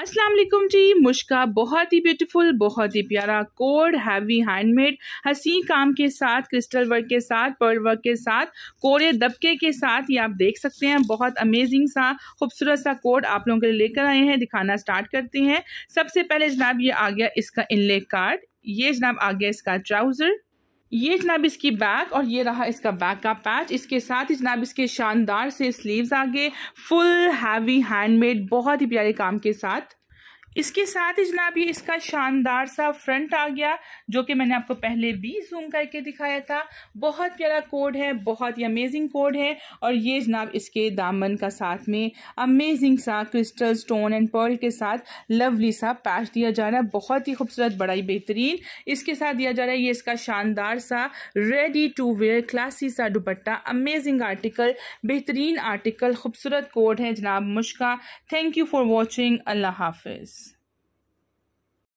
अस्सलाम वालेकुम जी मुश्का बहुत ही ब्यूटीफुल बहुत ही प्यारा कोड हैवी हैंडमेड हसीन काम के साथ क्रिस्टल वर्क के साथ पर्ल वर्क के साथ कोरे दबके के साथ ये आप देख सकते हैं बहुत अमेजिंग सा खूबसूरत सा कोड आप लोगों के लिए लेकर आए हैं दिखाना स्टार्ट करते हैं सबसे पहले जनाब ये आ गया इसका इनले कार्ड ये जनाब आ गया इसका ट्राउज़र ये जनाब इसकी बैक और ये रहा इसका बैक का पैच इसके साथ ही जनाब इसके शानदार से स्लीव्स आगे फुल हैवी हैंडमेड बहुत ही प्यारे काम के साथ इसके साथ ही जनाब ये इसका शानदार सा फ्रंट आ गया जो कि मैंने आपको पहले भी जूम करके दिखाया था बहुत प्यारा कोड है बहुत ही अमेजिंग कोड है और ये जनाब इसके दामन का साथ में अमेजिंग सा क्रिस्टल स्टोन एंड पर्ल के साथ लवली सा पैच दिया जा रहा है बहुत ही खूबसूरत बड़ा ही बेहतरीन इसके साथ दिया जा रहा है ये इसका शानदार सा रेडी टू वेयर क्लासी सा दुपट्टा अमेजिंग आर्टिकल बेहतरीन आर्टिकल खूबसूरत कोड है जनाब मुश्का थैंक यू फॉर वॉचिंग अल्लाह हाफिज़